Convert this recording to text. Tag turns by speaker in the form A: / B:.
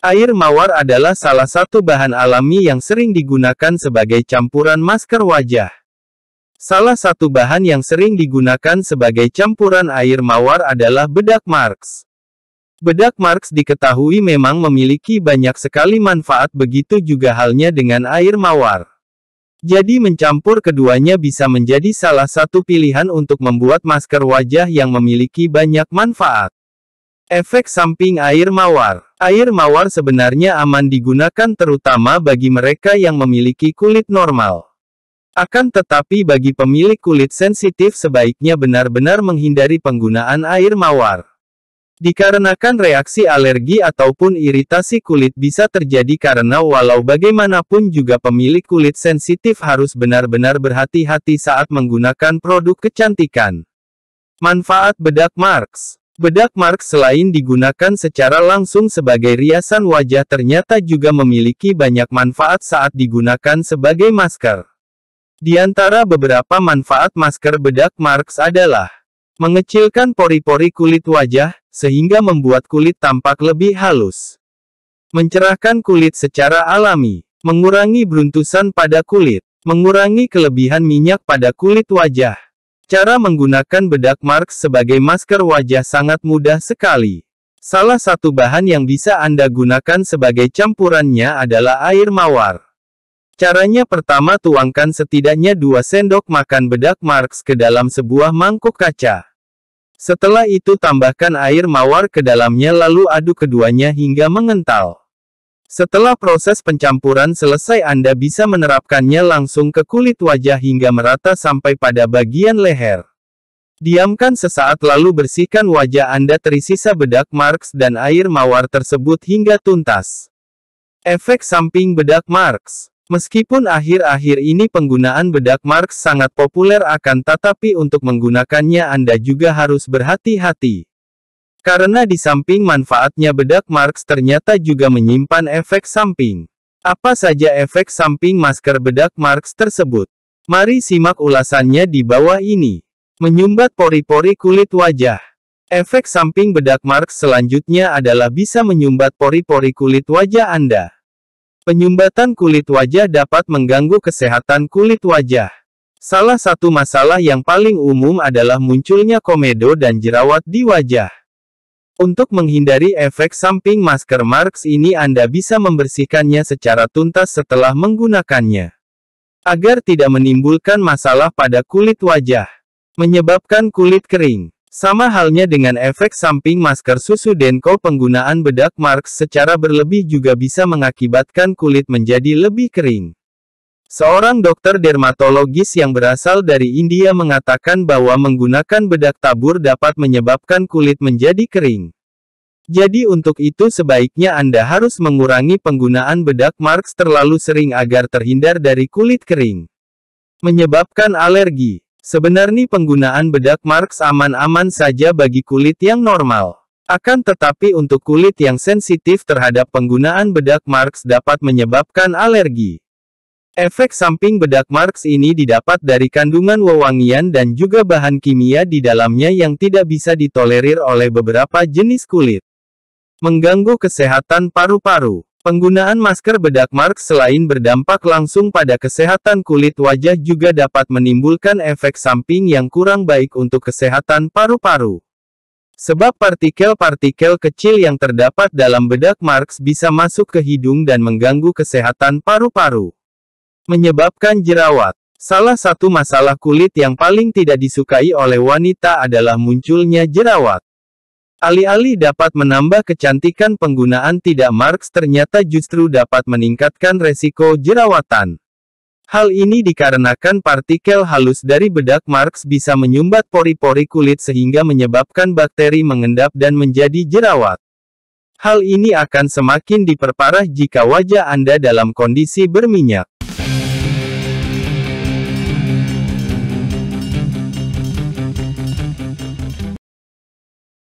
A: Air mawar adalah salah satu bahan alami yang sering digunakan sebagai campuran masker wajah. Salah satu bahan yang sering digunakan sebagai campuran air mawar adalah bedak marks. Bedak marks diketahui memang memiliki banyak sekali manfaat begitu juga halnya dengan air mawar. Jadi mencampur keduanya bisa menjadi salah satu pilihan untuk membuat masker wajah yang memiliki banyak manfaat. Efek samping air mawar. Air mawar sebenarnya aman digunakan terutama bagi mereka yang memiliki kulit normal. Akan tetapi bagi pemilik kulit sensitif sebaiknya benar-benar menghindari penggunaan air mawar. Dikarenakan reaksi alergi ataupun iritasi kulit bisa terjadi karena walau bagaimanapun juga pemilik kulit sensitif harus benar-benar berhati-hati saat menggunakan produk kecantikan. Manfaat bedak Marks Bedak mark selain digunakan secara langsung sebagai riasan wajah ternyata juga memiliki banyak manfaat saat digunakan sebagai masker. Di antara beberapa manfaat masker bedak marks adalah mengecilkan pori-pori kulit wajah, sehingga membuat kulit tampak lebih halus. Mencerahkan kulit secara alami, mengurangi beruntusan pada kulit, mengurangi kelebihan minyak pada kulit wajah. Cara menggunakan bedak Marx sebagai masker wajah sangat mudah sekali. Salah satu bahan yang bisa Anda gunakan sebagai campurannya adalah air mawar. Caranya pertama tuangkan setidaknya 2 sendok makan bedak Marx ke dalam sebuah mangkuk kaca. Setelah itu tambahkan air mawar ke dalamnya lalu aduk keduanya hingga mengental. Setelah proses pencampuran selesai Anda bisa menerapkannya langsung ke kulit wajah hingga merata sampai pada bagian leher. Diamkan sesaat lalu bersihkan wajah Anda terisi sisa bedak marks dan air mawar tersebut hingga tuntas. Efek samping bedak marks Meskipun akhir-akhir ini penggunaan bedak marks sangat populer akan tetapi untuk menggunakannya Anda juga harus berhati-hati. Karena di samping manfaatnya bedak Marx ternyata juga menyimpan efek samping. Apa saja efek samping masker bedak Marx tersebut? Mari simak ulasannya di bawah ini. Menyumbat pori-pori kulit wajah. Efek samping bedak Marx selanjutnya adalah bisa menyumbat pori-pori kulit wajah Anda. Penyumbatan kulit wajah dapat mengganggu kesehatan kulit wajah. Salah satu masalah yang paling umum adalah munculnya komedo dan jerawat di wajah. Untuk menghindari efek samping masker Marks ini Anda bisa membersihkannya secara tuntas setelah menggunakannya. Agar tidak menimbulkan masalah pada kulit wajah. Menyebabkan kulit kering. Sama halnya dengan efek samping masker susu Denko penggunaan bedak Marks secara berlebih juga bisa mengakibatkan kulit menjadi lebih kering. Seorang dokter dermatologis yang berasal dari India mengatakan bahwa menggunakan bedak tabur dapat menyebabkan kulit menjadi kering. Jadi untuk itu sebaiknya Anda harus mengurangi penggunaan bedak marks terlalu sering agar terhindar dari kulit kering. Menyebabkan alergi. Sebenarnya penggunaan bedak marks aman-aman saja bagi kulit yang normal. Akan tetapi untuk kulit yang sensitif terhadap penggunaan bedak marks dapat menyebabkan alergi. Efek samping bedak Marks ini didapat dari kandungan wewangian dan juga bahan kimia di dalamnya yang tidak bisa ditolerir oleh beberapa jenis kulit. Mengganggu kesehatan paru-paru. Penggunaan masker bedak Marks selain berdampak langsung pada kesehatan kulit wajah juga dapat menimbulkan efek samping yang kurang baik untuk kesehatan paru-paru. Sebab partikel-partikel kecil yang terdapat dalam bedak Marks bisa masuk ke hidung dan mengganggu kesehatan paru-paru menyebabkan jerawat. Salah satu masalah kulit yang paling tidak disukai oleh wanita adalah munculnya jerawat. Alih-alih dapat menambah kecantikan penggunaan tidak marks ternyata justru dapat meningkatkan resiko jerawatan. Hal ini dikarenakan partikel halus dari bedak marks bisa menyumbat pori-pori kulit sehingga menyebabkan bakteri mengendap dan menjadi jerawat. Hal ini akan semakin diperparah jika wajah Anda dalam kondisi berminyak.